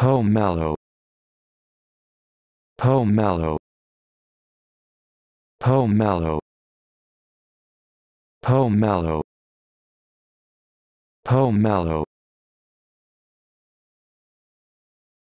pomelo pomelo pomelo pomelo pomelo